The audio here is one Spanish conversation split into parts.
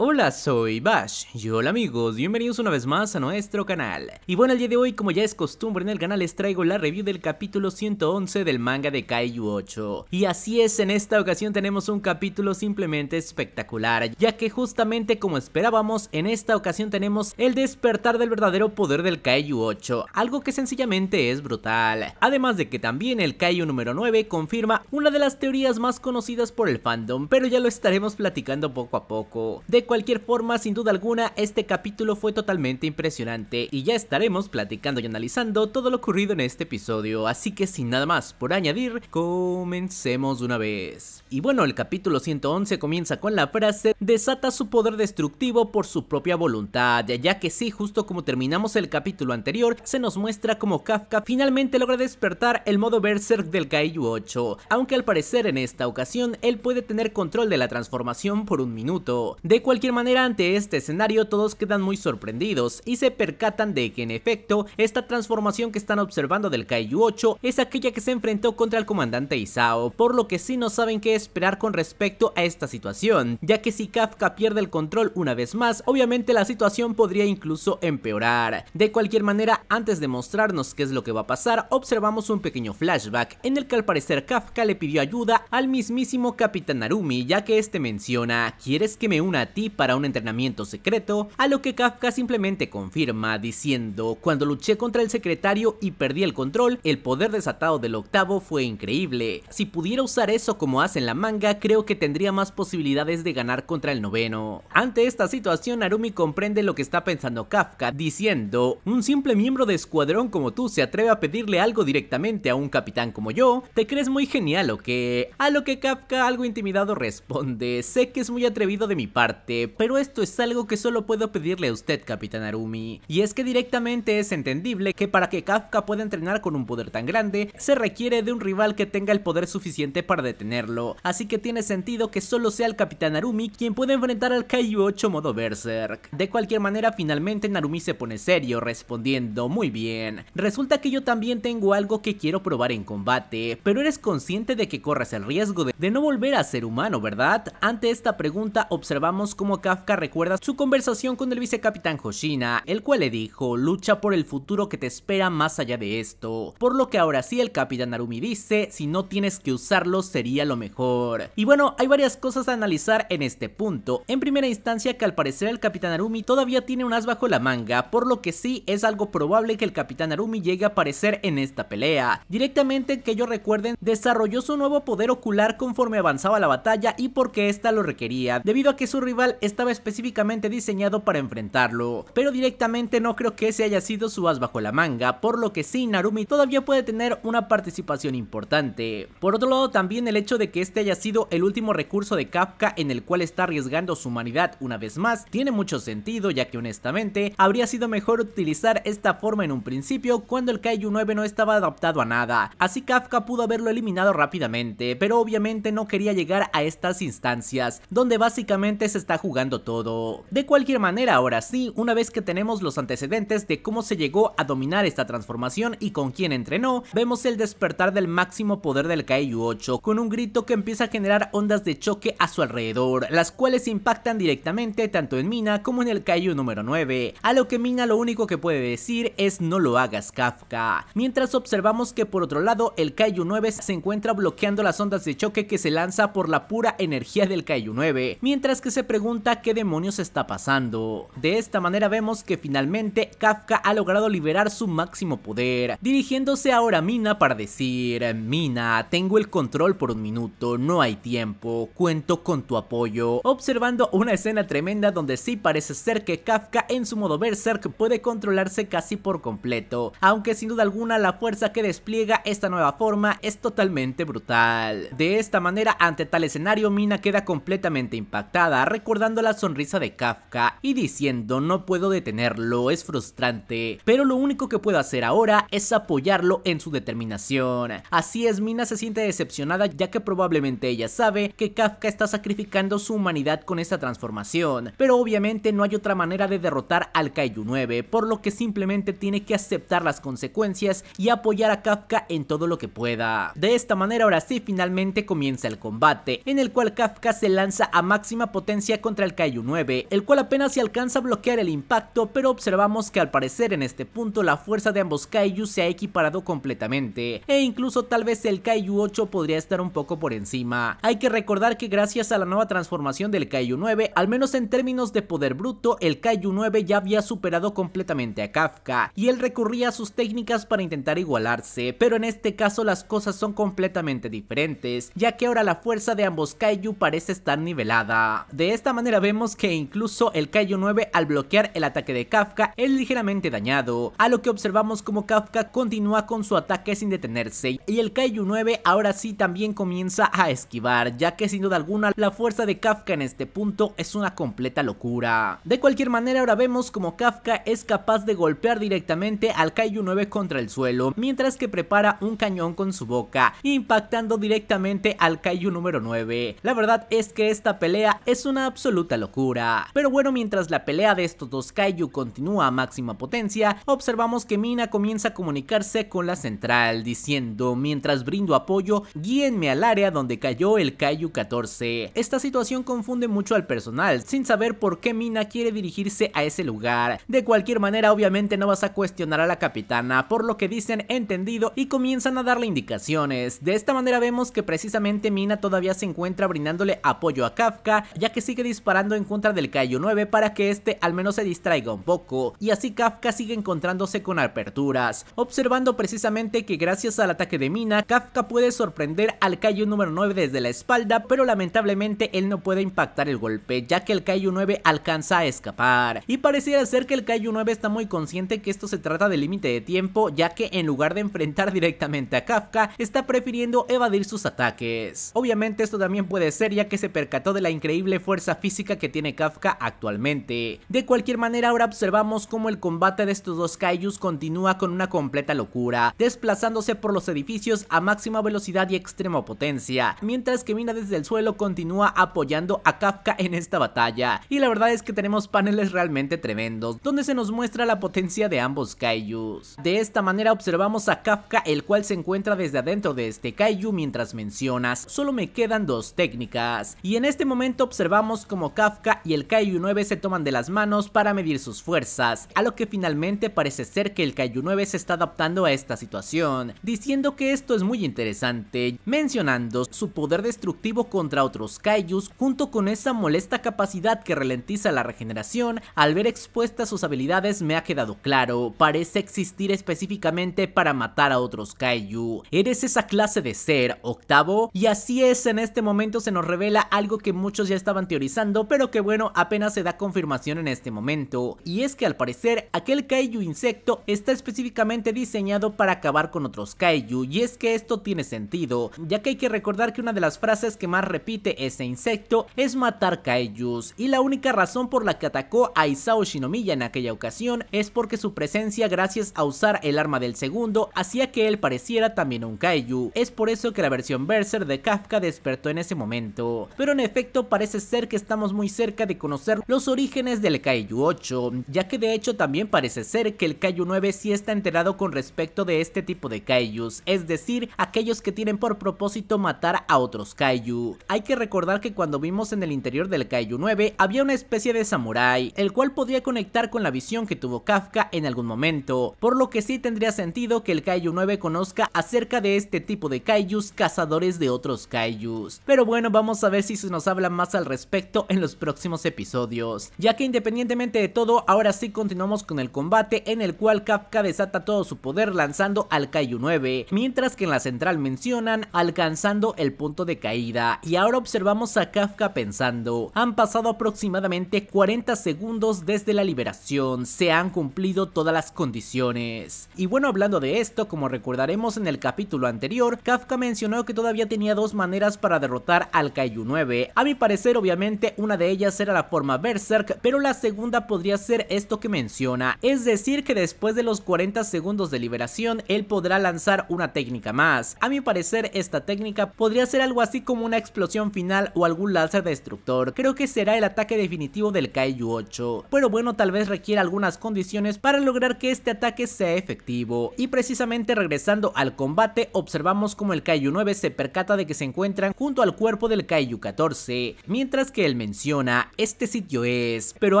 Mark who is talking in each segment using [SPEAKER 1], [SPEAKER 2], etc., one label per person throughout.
[SPEAKER 1] Hola, soy Bash y hola amigos, bienvenidos una vez más a nuestro canal. Y bueno, el día de hoy, como ya es costumbre en el canal, les traigo la review del capítulo 111 del manga de Kaiju 8. Y así es, en esta ocasión tenemos un capítulo simplemente espectacular, ya que justamente como esperábamos, en esta ocasión tenemos el despertar del verdadero poder del Kaiju 8, algo que sencillamente es brutal. Además de que también el Kaiju número 9 confirma una de las teorías más conocidas por el fandom, pero ya lo estaremos platicando poco a poco, de cualquier forma, sin duda alguna, este capítulo fue totalmente impresionante y ya estaremos platicando y analizando todo lo ocurrido en este episodio, así que sin nada más por añadir, comencemos una vez. Y bueno, el capítulo 111 comienza con la frase, desata su poder destructivo por su propia voluntad, ya que sí, justo como terminamos el capítulo anterior, se nos muestra como Kafka finalmente logra despertar el modo Berserk del Kaiju 8, aunque al parecer en esta ocasión él puede tener control de la transformación por un minuto. De cualquier de cualquier manera ante este escenario todos quedan muy sorprendidos y se percatan de que en efecto esta transformación que están observando del Kaiju 8 es aquella que se enfrentó contra el comandante Isao, por lo que sí no saben qué esperar con respecto a esta situación, ya que si Kafka pierde el control una vez más, obviamente la situación podría incluso empeorar. De cualquier manera, antes de mostrarnos qué es lo que va a pasar, observamos un pequeño flashback en el que al parecer Kafka le pidió ayuda al mismísimo Capitán Narumi, ya que este menciona, ¿quieres que me una a ti para un entrenamiento secreto, a lo que Kafka simplemente confirma diciendo, cuando luché contra el secretario y perdí el control, el poder desatado del octavo fue increíble. Si pudiera usar eso como hace en la manga, creo que tendría más posibilidades de ganar contra el noveno. Ante esta situación, Arumi comprende lo que está pensando Kafka, diciendo, un simple miembro de escuadrón como tú se atreve a pedirle algo directamente a un capitán como yo, ¿te crees muy genial o qué? A lo que Kafka algo intimidado responde, sé que es muy atrevido de mi parte, eh, pero esto es algo que solo puedo pedirle a usted, Capitán Arumi, y es que directamente es entendible que para que Kafka pueda entrenar con un poder tan grande, se requiere de un rival que tenga el poder suficiente para detenerlo, así que tiene sentido que solo sea el Capitán Arumi quien pueda enfrentar al Kaiju 8 modo Berserk. De cualquier manera, finalmente Narumi se pone serio, respondiendo, muy bien, resulta que yo también tengo algo que quiero probar en combate, pero eres consciente de que corres el riesgo de, de no volver a ser humano, ¿verdad? Ante esta pregunta observamos cómo Kafka recuerda su conversación con el vicecapitán Hoshina, el cual le dijo, lucha por el futuro que te espera más allá de esto, por lo que ahora sí el capitán Narumi dice, si no tienes que usarlo sería lo mejor. Y bueno, hay varias cosas a analizar en este punto, en primera instancia que al parecer el capitán Arumi todavía tiene un as bajo la manga, por lo que sí es algo probable que el capitán Narumi llegue a aparecer en esta pelea. Directamente que ellos recuerden, desarrolló su nuevo poder ocular conforme avanzaba la batalla y porque esta lo requería, debido a que su rival estaba específicamente diseñado para enfrentarlo, pero directamente no creo que ese haya sido su as bajo la manga, por lo que sí, Narumi todavía puede tener una participación importante. Por otro lado, también el hecho de que este haya sido el último recurso de Kafka en el cual está arriesgando su humanidad una vez más, tiene mucho sentido, ya que honestamente, habría sido mejor utilizar esta forma en un principio cuando el Kaiju 9 no estaba adaptado a nada, así Kafka pudo haberlo eliminado rápidamente, pero obviamente no quería llegar a estas instancias, donde básicamente se está jugando todo. De cualquier manera, ahora sí, una vez que tenemos los antecedentes de cómo se llegó a dominar esta transformación y con quién entrenó, vemos el despertar del máximo poder del Kaiju 8, con un grito que empieza a generar ondas de choque a su alrededor, las cuales impactan directamente tanto en Mina como en el Kaiju número 9, a lo que Mina lo único que puede decir es no lo hagas Kafka, mientras observamos que por otro lado el Kaiju 9 se encuentra bloqueando las ondas de choque que se lanza por la pura energía del Kaiju 9, mientras que se pregunta qué demonios está pasando. De esta manera vemos que finalmente Kafka ha logrado liberar su máximo poder, dirigiéndose ahora a Mina para decir, Mina, tengo el control por un minuto, no hay tiempo, cuento con tu apoyo, observando una escena tremenda donde sí parece ser que Kafka en su modo berserk puede controlarse casi por completo, aunque sin duda alguna la fuerza que despliega esta nueva forma es totalmente brutal. De esta manera, ante tal escenario, Mina queda completamente impactada, recordando dando la sonrisa de Kafka y diciendo no puedo detenerlo, es frustrante, pero lo único que puedo hacer ahora es apoyarlo en su determinación. Así es, Mina se siente decepcionada ya que probablemente ella sabe que Kafka está sacrificando su humanidad con esta transformación, pero obviamente no hay otra manera de derrotar al Kaiju 9, por lo que simplemente tiene que aceptar las consecuencias y apoyar a Kafka en todo lo que pueda. De esta manera ahora sí finalmente comienza el combate, en el cual Kafka se lanza a máxima potencia contra el Kaiju 9, el cual apenas se alcanza a bloquear el impacto, pero observamos que al parecer en este punto la fuerza de ambos Kaiju se ha equiparado completamente, e incluso tal vez el Kaiju 8 podría estar un poco por encima. Hay que recordar que gracias a la nueva transformación del Kaiju 9, al menos en términos de poder bruto, el Kaiju 9 ya había superado completamente a Kafka, y él recurría a sus técnicas para intentar igualarse, pero en este caso las cosas son completamente diferentes, ya que ahora la fuerza de ambos Kaiju parece estar nivelada. De esta manera vemos que incluso el Kaiju 9 al bloquear el ataque de Kafka es ligeramente dañado, a lo que observamos como Kafka continúa con su ataque sin detenerse y el Kaiju 9 ahora sí también comienza a esquivar ya que sin duda alguna la fuerza de Kafka en este punto es una completa locura. De cualquier manera ahora vemos como Kafka es capaz de golpear directamente al Kaiju 9 contra el suelo mientras que prepara un cañón con su boca impactando directamente al Kaiju número 9. La verdad es que esta pelea es una absoluta luta locura. Pero bueno, mientras la pelea de estos dos Kaiju continúa a máxima potencia, observamos que Mina comienza a comunicarse con la central, diciendo, mientras brindo apoyo, guíenme al área donde cayó el Kaiju 14. Esta situación confunde mucho al personal, sin saber por qué Mina quiere dirigirse a ese lugar. De cualquier manera, obviamente no vas a cuestionar a la capitana, por lo que dicen entendido y comienzan a darle indicaciones. De esta manera vemos que precisamente Mina todavía se encuentra brindándole apoyo a Kafka, ya que sigue disfrutando disparando en contra del Kaiju 9 para que este al menos se distraiga un poco, y así Kafka sigue encontrándose con aperturas, observando precisamente que gracias al ataque de Mina, Kafka puede sorprender al Kaiju número 9 desde la espalda, pero lamentablemente él no puede impactar el golpe, ya que el Kaiju 9 alcanza a escapar, y pareciera ser que el Kaiju 9 está muy consciente que esto se trata del límite de tiempo, ya que en lugar de enfrentar directamente a Kafka, está prefiriendo evadir sus ataques. Obviamente esto también puede ser ya que se percató de la increíble fuerza física que tiene Kafka actualmente. De cualquier manera, ahora observamos cómo el combate de estos dos Kaijus continúa con una completa locura, desplazándose por los edificios a máxima velocidad y extrema potencia, mientras que Mina desde el suelo continúa apoyando a Kafka en esta batalla. Y la verdad es que tenemos paneles realmente tremendos, donde se nos muestra la potencia de ambos Kaijus. De esta manera observamos a Kafka, el cual se encuentra desde adentro de este Kaiju mientras mencionas, solo me quedan dos técnicas. Y en este momento observamos como Kafka y el Kaiju 9 se toman de las manos para medir sus fuerzas, a lo que finalmente parece ser que el Kaiju 9 se está adaptando a esta situación, diciendo que esto es muy interesante, mencionando su poder destructivo contra otros Kaijus junto con esa molesta capacidad que ralentiza la regeneración, al ver expuestas sus habilidades me ha quedado claro, parece existir específicamente para matar a otros Kaiju. Eres esa clase de ser, octavo, y así es, en este momento se nos revela algo que muchos ya estaban teorizando pero que bueno, apenas se da confirmación en este momento. Y es que al parecer, aquel kaiju insecto está específicamente diseñado para acabar con otros kaiju, y es que esto tiene sentido, ya que hay que recordar que una de las frases que más repite ese insecto es matar kaijus, y la única razón por la que atacó a Isao Shinomiya en aquella ocasión es porque su presencia gracias a usar el arma del segundo hacía que él pareciera también un kaiju, es por eso que la versión Berser de Kafka despertó en ese momento, pero en efecto parece ser que estamos muy cerca de conocer los orígenes del Kaiju 8, ya que de hecho también parece ser que el Kaiju 9 sí está enterado con respecto de este tipo de Kaijus, es decir, aquellos que tienen por propósito matar a otros Kaiju. Hay que recordar que cuando vimos en el interior del Kaiju 9 había una especie de samurai, el cual podía conectar con la visión que tuvo Kafka en algún momento, por lo que sí tendría sentido que el Kaiju 9 conozca acerca de este tipo de Kaijus cazadores de otros Kaijus. Pero bueno, vamos a ver si se nos habla más al respecto en los próximos episodios, ya que independientemente de todo, ahora sí continuamos con el combate en el cual Kafka desata todo su poder lanzando al Kaiju 9, mientras que en la central mencionan alcanzando el punto de caída, y ahora observamos a Kafka pensando, han pasado aproximadamente 40 segundos desde la liberación, se han cumplido todas las condiciones. Y bueno, hablando de esto, como recordaremos en el capítulo anterior, Kafka mencionó que todavía tenía dos maneras para derrotar al Kaiju 9, a mi parecer obviamente una de ellas será la forma Berserk, pero la segunda podría ser esto que menciona, es decir que después de los 40 segundos de liberación, él podrá lanzar una técnica más. A mi parecer, esta técnica podría ser algo así como una explosión final o algún láser destructor, creo que será el ataque definitivo del Kaiju 8, pero bueno, tal vez requiera algunas condiciones para lograr que este ataque sea efectivo, y precisamente regresando al combate, observamos como el Kaiju 9 se percata de que se encuentran junto al cuerpo del Kaiju 14, mientras que el menciona, este sitio es, pero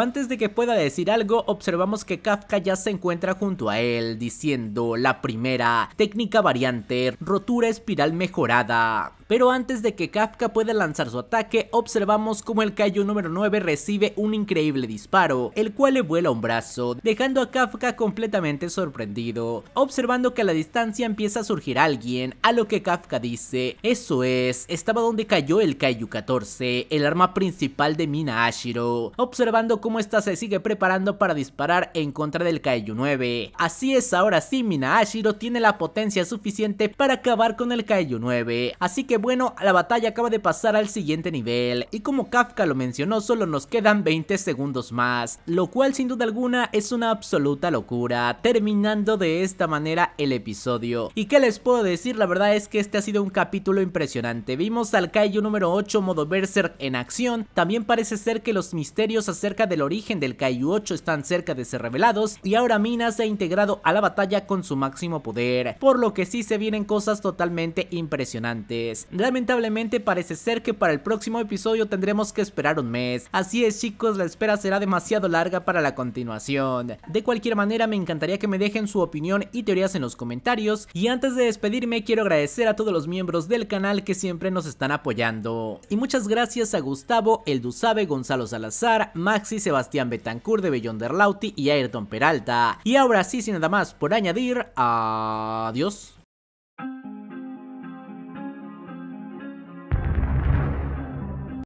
[SPEAKER 1] antes de que pueda decir algo, observamos que Kafka ya se encuentra junto a él, diciendo la primera, técnica variante, rotura espiral mejorada. Pero antes de que Kafka pueda lanzar su ataque, observamos como el Kaiju número 9 recibe un increíble disparo, el cual le vuela un brazo, dejando a Kafka completamente sorprendido, observando que a la distancia empieza a surgir alguien, a lo que Kafka dice, eso es, estaba donde cayó el Kaiju 14, el arma principal principal de Minashiro, observando cómo esta se sigue preparando para disparar en contra del Kaiju 9. Así es, ahora sí Ashiro... tiene la potencia suficiente para acabar con el Kaiju 9. Así que bueno, la batalla acaba de pasar al siguiente nivel, y como Kafka lo mencionó, solo nos quedan 20 segundos más, lo cual sin duda alguna es una absoluta locura, terminando de esta manera el episodio. ¿Y qué les puedo decir? La verdad es que este ha sido un capítulo impresionante, vimos al Kaiju número 8 modo Berserk en acción, también parece ser que los misterios acerca del origen del Kaiju 8 están cerca de ser revelados y ahora Mina se ha integrado a la batalla con su máximo poder, por lo que sí se vienen cosas totalmente impresionantes. Lamentablemente parece ser que para el próximo episodio tendremos que esperar un mes, así es chicos la espera será demasiado larga para la continuación. De cualquier manera me encantaría que me dejen su opinión y teorías en los comentarios y antes de despedirme quiero agradecer a todos los miembros del canal que siempre nos están apoyando. Y muchas gracias a Gustavo, el Duzabe Gonzalo Salazar, Maxi, Sebastián Betancur, de Bellón Derlauti y Ayrton Peralta. Y ahora sí, sin nada más por añadir, adiós.